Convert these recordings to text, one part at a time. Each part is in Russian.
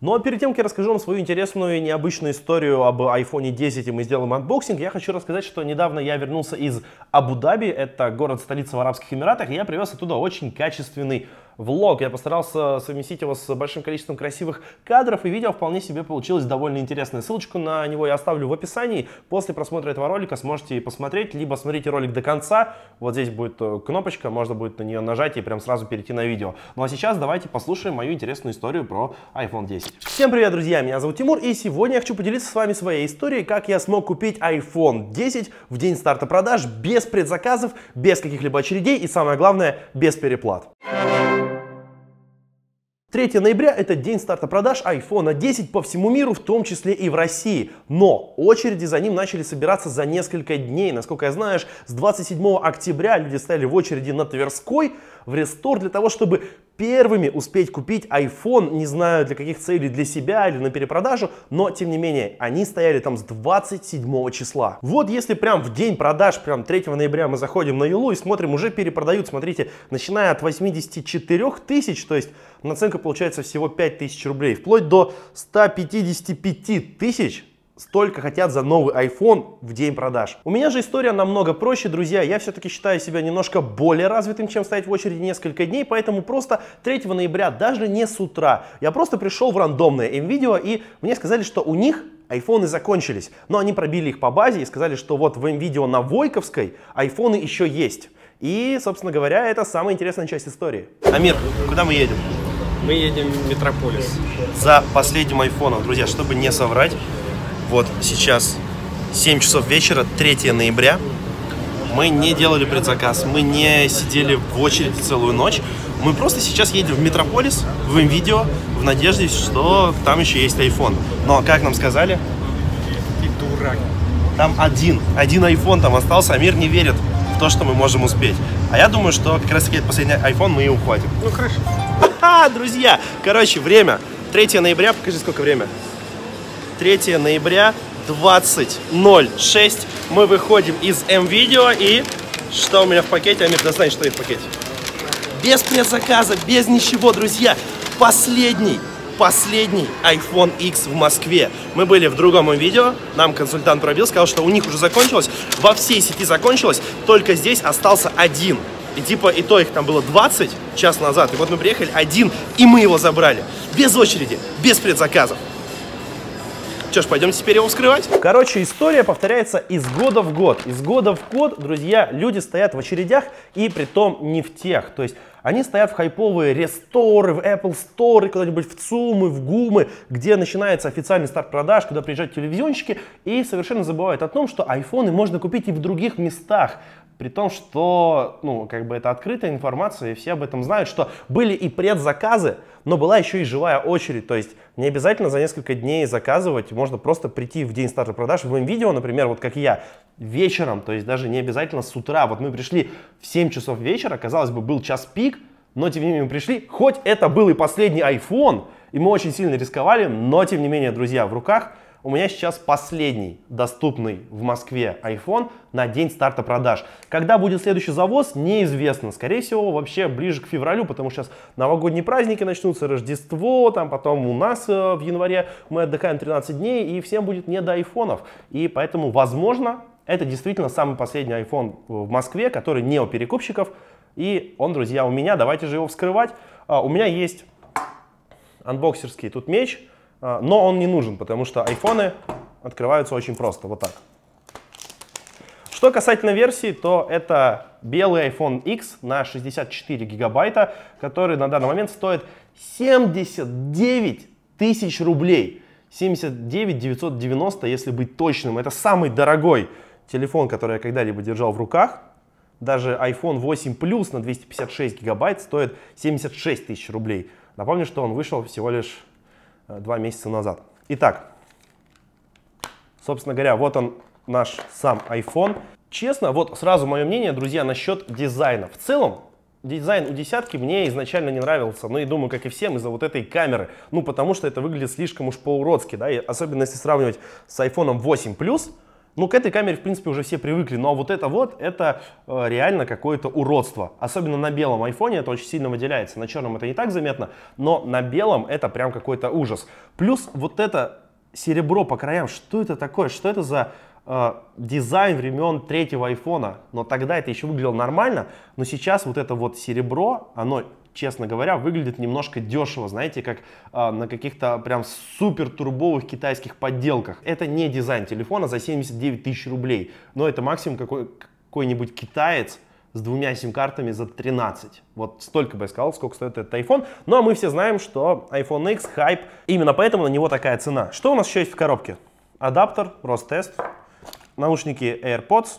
Ну а перед тем, как я расскажу вам свою интересную и необычную историю об iPhone 10 и мы сделаем анбоксинг, я хочу рассказать, что недавно я вернулся из Абу-Даби, это город-столица в Арабских Эмиратах, и я привез оттуда очень качественный влог. Я постарался совместить его с большим количеством красивых кадров, и видео вполне себе получилось довольно интересное. Ссылочку на него я оставлю в описании. После просмотра этого ролика сможете посмотреть, либо смотрите ролик до конца. Вот здесь будет э, кнопочка, можно будет на нее нажать и прям сразу перейти на видео. Ну а сейчас давайте послушаем мою интересную историю про iPhone 10. Всем привет, друзья! Меня зовут Тимур, и сегодня я хочу поделиться с вами своей историей, как я смог купить iPhone 10 в день старта продаж без предзаказов, без каких-либо очередей и самое главное, без переплат. 3 ноября – это день старта продаж iPhone 10 по всему миру, в том числе и в России. Но очереди за ним начали собираться за несколько дней. Насколько я знаю, с 27 октября люди стояли в очереди на Тверской, в рестор для того, чтобы первыми успеть купить iPhone, не знаю для каких целей, для себя или на перепродажу, но тем не менее, они стояли там с 27 числа. Вот если прям в день продаж, прям 3 ноября мы заходим на Юлу и смотрим, уже перепродают, смотрите, начиная от 84 тысяч, то есть наценка получается всего 5 тысяч рублей, вплоть до 155 тысяч, столько хотят за новый iPhone в день продаж. У меня же история намного проще, друзья. Я все-таки считаю себя немножко более развитым, чем стоять в очереди несколько дней, поэтому просто 3 ноября, даже не с утра, я просто пришел в рандомное М-видео и мне сказали, что у них айфоны закончились. Но они пробили их по базе и сказали, что вот в М-видео на Войковской айфоны еще есть. И, собственно говоря, это самая интересная часть истории. Амир, куда мы едем? Мы едем в Метрополис. За последним айфоном, друзья, чтобы не соврать, вот сейчас 7 часов вечера, 3 ноября. Мы не делали предзаказ, мы не сидели в очереди целую ночь. Мы просто сейчас едем в Метрополис, в видео, в надежде, что там еще есть iPhone. Но, ну, а как нам сказали... Ты дурак. Там один, один iPhone там остался, а мир не верит в то, что мы можем успеть. А я думаю, что как раз таки этот последний iPhone мы и ухватим. Ну, хорошо. Ха-ха, друзья! Короче, время. 3 ноября, покажи, сколько время. 3 ноября 20.06 мы выходим из М-Видео и что у меня в пакете? Амир, знаешь, что есть в пакете. Без предзаказа, без ничего, друзья. Последний, последний iPhone X в Москве. Мы были в другом видео, нам консультант пробил, сказал, что у них уже закончилось, во всей сети закончилось, только здесь остался один. И типа, и то их там было 20 час назад, и вот мы приехали один, и мы его забрали. Без очереди, без предзаказов. Что ж, пойдем теперь его вскрывать? Короче, история повторяется из года в год. Из года в год, друзья, люди стоят в очередях и при том не в тех. То есть они стоят в хайповые ресторы, в Apple Store, куда-нибудь в ЦУМы, в ГУМы, где начинается официальный старт продаж, куда приезжают телевизионщики и совершенно забывают о том, что айфоны можно купить и в других местах. При том, что, ну, как бы это открытая информация, и все об этом знают, что были и предзаказы, но была еще и живая очередь. То есть не обязательно за несколько дней заказывать, можно просто прийти в день старта продаж. В моем видео, например, вот как я, вечером, то есть даже не обязательно с утра. Вот мы пришли в 7 часов вечера, казалось бы, был час пик, но тем не менее мы пришли, хоть это был и последний iPhone, и мы очень сильно рисковали, но тем не менее, друзья, в руках – у меня сейчас последний доступный в Москве iPhone на день старта продаж. Когда будет следующий завоз, неизвестно. Скорее всего, вообще ближе к февралю, потому что сейчас новогодние праздники начнутся, Рождество, там потом у нас э, в январе мы отдыхаем 13 дней, и всем будет не до айфонов. И поэтому, возможно, это действительно самый последний iPhone в Москве, который не у перекупщиков. И он, друзья, у меня. Давайте же его вскрывать. А, у меня есть анбоксерский тут меч. А, но он не нужен, потому что айфоны открываются очень просто, вот так. Что касательно версии, то это белый iPhone X на 64 гигабайта, который на данный момент стоит 79 тысяч рублей. 79 990, если быть точным. Это самый дорогой телефон, который я когда-либо держал в руках. Даже iPhone 8 Plus на 256 гигабайт стоит 76 тысяч рублей. Напомню, что он вышел всего лишь Э, два месяца назад. Итак, собственно говоря, вот он наш сам iPhone. Честно, вот сразу мое мнение, друзья, насчет дизайна. В целом, дизайн у десятки мне изначально не нравился, но и думаю, как и всем, из-за вот этой камеры. Ну, потому что это выглядит слишком уж по-уродски, да, и особенно если сравнивать с iPhone 8 Plus, ну, к этой камере, в принципе, уже все привыкли, но вот это вот, это э, реально какое-то уродство. Особенно на белом айфоне это очень сильно выделяется. На черном это не так заметно, но на белом это прям какой-то ужас. Плюс вот это серебро по краям, что это такое? Что это за э, дизайн времен третьего айфона? Но тогда это еще выглядело нормально, но сейчас вот это вот серебро, оно честно говоря, выглядит немножко дешево, знаете, как э, на каких-то прям супер турбовых китайских подделках. Это не дизайн телефона за 79 тысяч рублей, но это максимум какой, какой-нибудь китаец с двумя сим-картами за 13. Вот столько бы я сказал, сколько стоит этот iPhone. Ну а мы все знаем, что iPhone X хайп, именно поэтому на него такая цена. Что у нас еще есть в коробке? Адаптер, Ростест, наушники AirPods,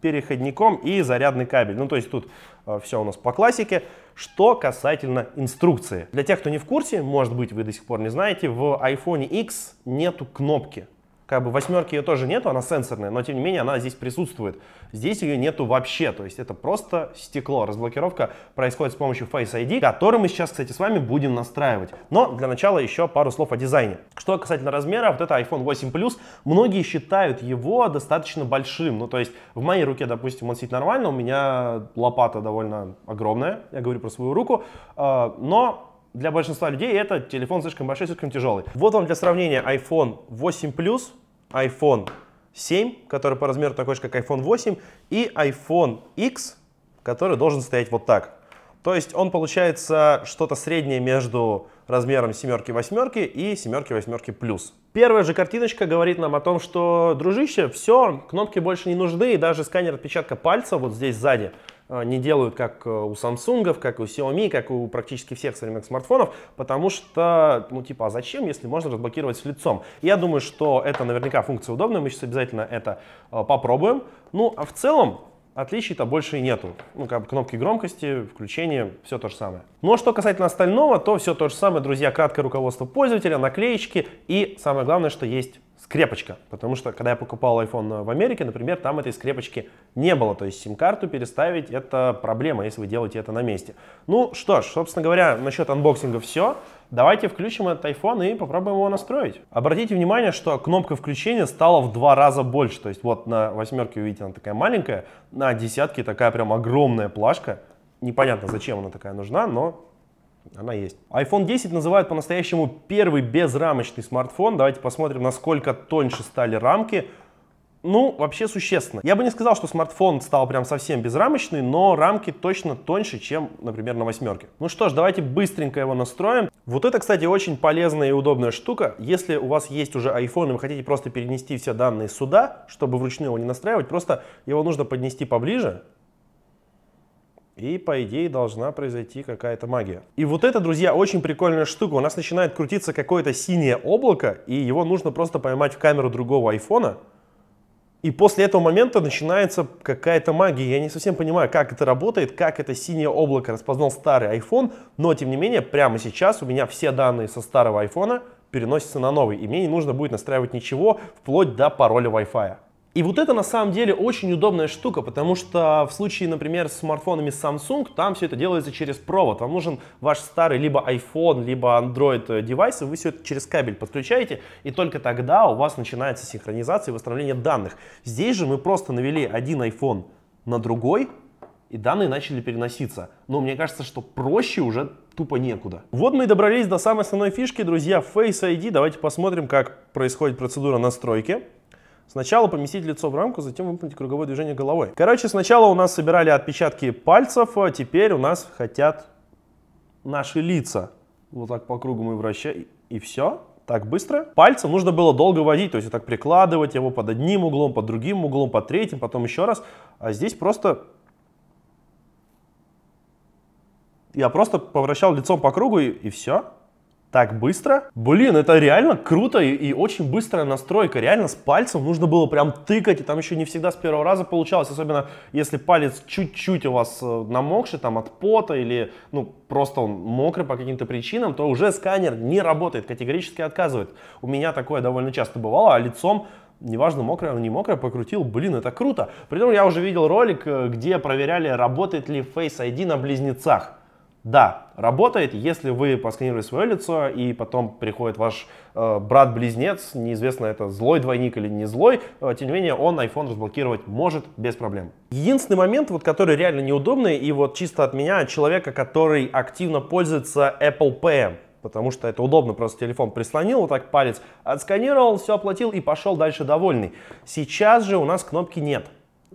переходником и зарядный кабель. Ну, то есть тут Э, все у нас по классике. Что касательно инструкции. Для тех, кто не в курсе, может быть, вы до сих пор не знаете, в iPhone X нету кнопки как бы восьмерки ее тоже нету, она сенсорная, но тем не менее она здесь присутствует. Здесь ее нету вообще, то есть это просто стекло. Разблокировка происходит с помощью Face ID, который мы сейчас, кстати, с вами будем настраивать. Но для начала еще пару слов о дизайне. Что касательно размера, вот это iPhone 8 Plus, многие считают его достаточно большим. Ну, то есть в моей руке, допустим, он сидит нормально, у меня лопата довольно огромная, я говорю про свою руку, э, но для большинства людей это телефон слишком большой, слишком тяжелый. Вот вам для сравнения iPhone 8 Plus iPhone 7, который по размеру такой же, как iPhone 8, и iPhone X, который должен стоять вот так. То есть он получается что-то среднее между размером семерки восьмерки и семерки восьмерки плюс. Первая же картиночка говорит нам о том, что, дружище, все, кнопки больше не нужны, и даже сканер отпечатка пальца вот здесь сзади Э, не делают, как э, у Samsung, как у Xiaomi, как у практически всех современных смартфонов, потому что, ну типа, а зачем, если можно разблокировать с лицом? Я думаю, что это наверняка функция удобная, мы сейчас обязательно это э, попробуем. Ну, а в целом, отличий-то больше и нету. Ну, как кнопки громкости, включение, все то же самое. Ну, а что касательно остального, то все то же самое, друзья, краткое руководство пользователя, наклеечки и самое главное, что есть скрепочка. Потому что, когда я покупал iPhone э, в Америке, например, там этой скрепочки не было. То есть сим-карту переставить — это проблема, если вы делаете это на месте. Ну что ж, собственно говоря, насчет анбоксинга все. Давайте включим этот iPhone и попробуем его настроить. Обратите внимание, что кнопка включения стала в два раза больше. То есть вот на восьмерке, вы видите, она такая маленькая, на десятке такая прям огромная плашка. Непонятно, зачем она такая нужна, но она есть. iPhone 10 называют по-настоящему первый безрамочный смартфон. Давайте посмотрим, насколько тоньше стали рамки. Ну, вообще существенно. Я бы не сказал, что смартфон стал прям совсем безрамочный, но рамки точно тоньше, чем, например, на восьмерке. Ну что ж, давайте быстренько его настроим. Вот это, кстати, очень полезная и удобная штука. Если у вас есть уже iPhone и вы хотите просто перенести все данные сюда, чтобы вручную его не настраивать, просто его нужно поднести поближе, и, по идее, должна произойти какая-то магия. И вот это, друзья, очень прикольная штука. У нас начинает крутиться какое-то синее облако, и его нужно просто поймать в камеру другого айфона. И после этого момента начинается какая-то магия. Я не совсем понимаю, как это работает, как это синее облако распознал старый iPhone, но тем не менее, прямо сейчас у меня все данные со старого iPhone переносятся на новый, и мне не нужно будет настраивать ничего, вплоть до пароля Wi-Fi. И вот это на самом деле очень удобная штука, потому что в случае, например, с смартфонами Samsung, там все это делается через провод. Вам нужен ваш старый либо iPhone, либо Android э, девайс, и вы все это через кабель подключаете, и только тогда у вас начинается синхронизация и восстановление данных. Здесь же мы просто навели один iPhone на другой, и данные начали переноситься. Но мне кажется, что проще уже тупо некуда. Вот мы и добрались до самой основной фишки, друзья, Face ID. Давайте посмотрим, как происходит процедура настройки. Сначала поместить лицо в рамку, затем выполнить круговое движение головой. Короче, сначала у нас собирали отпечатки пальцев, а теперь у нас хотят наши лица. Вот так по кругу мы вращаем, и все так быстро. Пальцы нужно было долго водить, то есть вот так прикладывать его под одним углом, под другим углом, под третьим, потом еще раз. А здесь просто... Я просто повращал лицом по кругу и, и все так быстро. Блин, это реально круто и, и очень быстрая настройка. Реально с пальцем нужно было прям тыкать, и там еще не всегда с первого раза получалось, особенно если палец чуть-чуть у вас э, намокший там от пота или ну просто он мокрый по каким-то причинам, то уже сканер не работает, категорически отказывает. У меня такое довольно часто бывало, а лицом неважно, мокрая она не мокрая, покрутил, блин, это круто. Притом я уже видел ролик, э, где проверяли, работает ли Face ID на близнецах. Да, работает, если вы просканировали свое лицо, и потом приходит ваш э, брат-близнец, неизвестно, это злой двойник или не злой, э, тем не менее, он iPhone разблокировать может без проблем. Единственный момент, вот, который реально неудобный, и вот чисто от меня, человека, который активно пользуется Apple Pay, потому что это удобно, просто телефон прислонил вот так палец, отсканировал, все оплатил и пошел дальше довольный. Сейчас же у нас кнопки нет.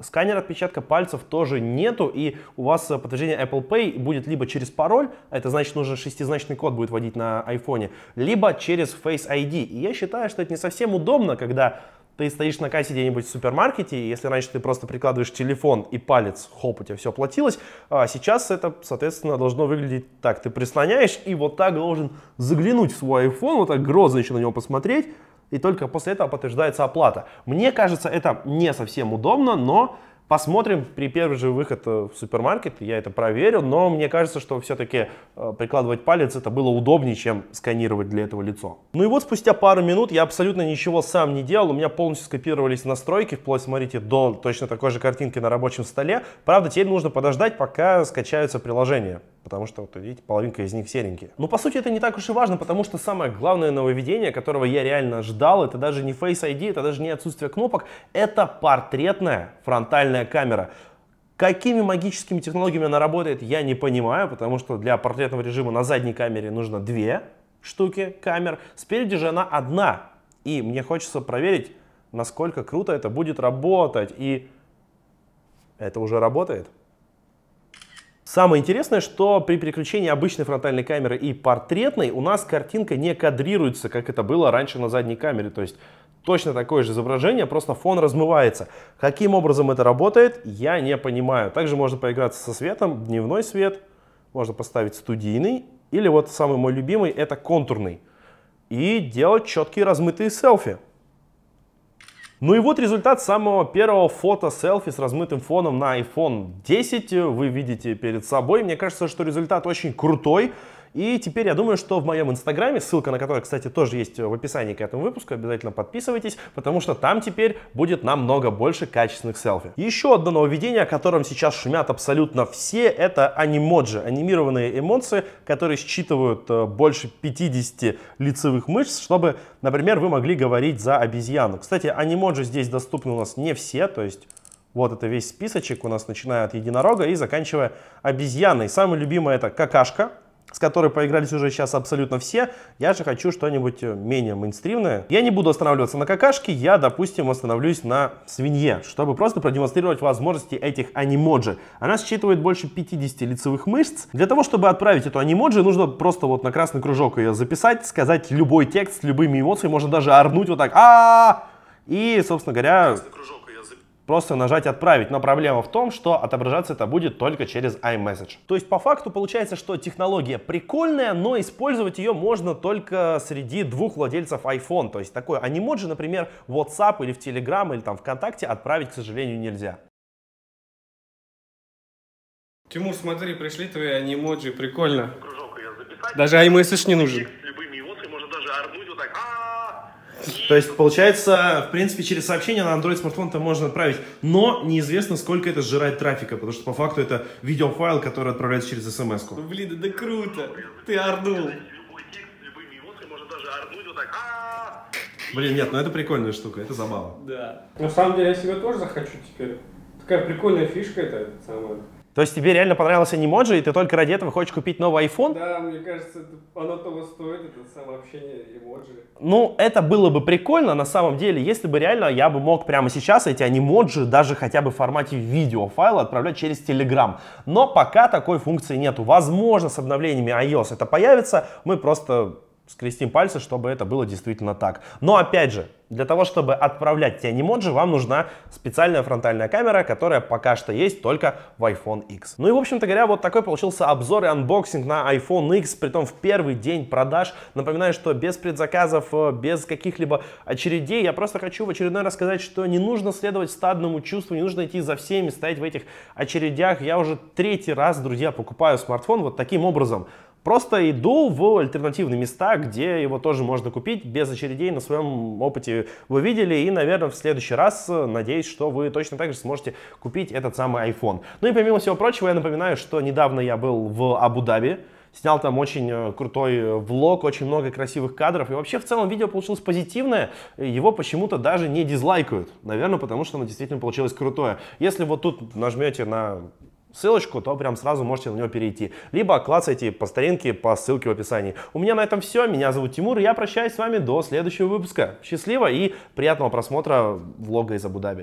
Сканер отпечатка пальцев тоже нету, и у вас э, подтверждение Apple Pay будет либо через пароль, а это значит нужно шестизначный код будет вводить на айфоне, либо через Face ID. И я считаю, что это не совсем удобно, когда ты стоишь на кассе где-нибудь в супермаркете, и если раньше ты просто прикладываешь телефон и палец, хоп, у тебя все оплатилось, а сейчас это, соответственно, должно выглядеть так. Ты прислоняешь и вот так должен заглянуть в свой iPhone, вот так грозно еще на него посмотреть, и только после этого подтверждается оплата. Мне кажется, это не совсем удобно, но Посмотрим при первый же выход э, в супермаркет, я это проверю, но мне кажется, что все-таки э, прикладывать палец это было удобнее, чем сканировать для этого лицо. Ну и вот спустя пару минут я абсолютно ничего сам не делал, у меня полностью скопировались настройки, вплоть, смотрите, до точно такой же картинки на рабочем столе. Правда, теперь нужно подождать, пока скачаются приложения потому что, вот видите, половинка из них серенькие. Но ну, по сути это не так уж и важно, потому что самое главное нововведение, которого я реально ждал, это даже не Face ID, это даже не отсутствие кнопок, это портретная фронтальная камера. Какими магическими технологиями она работает, я не понимаю, потому что для портретного режима на задней камере нужно две штуки камер, спереди же она одна. И мне хочется проверить, насколько круто это будет работать. И это уже работает. Самое интересное, что при переключении обычной фронтальной камеры и портретной у нас картинка не кадрируется, как это было раньше на задней камере. То есть точно такое же изображение, просто фон размывается. Каким образом это работает, я не понимаю. Также можно поиграться со светом, дневной свет, можно поставить студийный, или вот самый мой любимый, это контурный. И делать четкие размытые селфи. Ну и вот результат самого первого фото селфи с размытым фоном на iPhone 10 вы видите перед собой. Мне кажется, что результат очень крутой. И теперь я думаю, что в моем инстаграме, ссылка на который, кстати, тоже есть в описании к этому выпуску, обязательно подписывайтесь, потому что там теперь будет намного больше качественных селфи. Еще одно нововведение, о котором сейчас шумят абсолютно все, это анимоджи, анимированные эмоции, которые считывают э, больше 50 лицевых мышц, чтобы, например, вы могли говорить за обезьяну. Кстати, анимоджи здесь доступны у нас не все, то есть вот это весь списочек у нас, начиная от единорога и заканчивая обезьяной. Самое любимое это какашка, с которой поигрались уже сейчас абсолютно все. Я же хочу что-нибудь э, менее мейнстримное. Я не буду останавливаться на какашке, я, допустим, остановлюсь на свинье, чтобы просто продемонстрировать возможности этих анимоджи. Она считывает больше 50 лицевых мышц. Для того, чтобы отправить эту анимоджи, нужно просто вот на красный кружок ее записать, сказать любой текст с любыми эмоциями, можно даже орнуть вот так а, И, собственно говоря... Красный кружок просто нажать «Отправить». Но проблема в том, что отображаться это будет только через iMessage. То есть по факту получается, что технология прикольная, но использовать ее можно только среди двух владельцев iPhone. То есть такой анимоджи, например, в WhatsApp или в Telegram или там ВКонтакте отправить, к сожалению, нельзя. Тимур, смотри, пришли твои анимоджи, прикольно. Даже iMessage не нужен. То есть, получается, в принципе, через сообщение на Android смартфон там можно отправить, но неизвестно, сколько это сжирает трафика, потому что по факту это видеофайл, который отправляется через смс -ку. Ну, блин, да круто! Ты орнул! Блин, нет, ну это прикольная штука, это забава. Да. На самом деле, я себе тоже захочу теперь. Такая прикольная фишка это самая. То есть тебе реально понравился анимоджи, и ты только ради этого хочешь купить новый iPhone? Да, мне кажется, оно того стоит, это самообщение эмоджи. Ну, это было бы прикольно на самом деле, если бы реально я бы мог прямо сейчас эти анимоджи даже хотя бы в формате видеофайла отправлять через Telegram. Но пока такой функции нету. Возможно, с обновлениями iOS это появится, мы просто скрестим пальцы, чтобы это было действительно так. Но опять же, для того, чтобы отправлять те анимоджи, вам нужна специальная фронтальная камера, которая пока что есть только в iPhone X. Ну и, в общем-то говоря, вот такой получился обзор и анбоксинг на iPhone X, при том в первый день продаж. Напоминаю, что без предзаказов, э, без каких-либо очередей, я просто хочу в очередной раз сказать, что не нужно следовать стадному чувству, не нужно идти за всеми, стоять в этих очередях. Я уже третий раз, друзья, покупаю смартфон вот таким образом. Просто иду в альтернативные места, где его тоже можно купить без очередей. На своем опыте вы видели. И, наверное, в следующий раз надеюсь, что вы точно так же сможете купить этот самый iPhone. Ну и помимо всего прочего, я напоминаю, что недавно я был в Абу-Даби. Снял там очень э, крутой э, влог, очень много красивых кадров. И вообще в целом видео получилось позитивное. Его почему-то даже не дизлайкают. Наверное, потому что оно действительно получилось крутое. Если вот тут нажмете на ссылочку, то прям сразу можете на него перейти. Либо клацайте по старинке по ссылке в описании. У меня на этом все. Меня зовут Тимур. и Я прощаюсь с вами до следующего выпуска. Счастливо и приятного просмотра влога из Абу-Даби.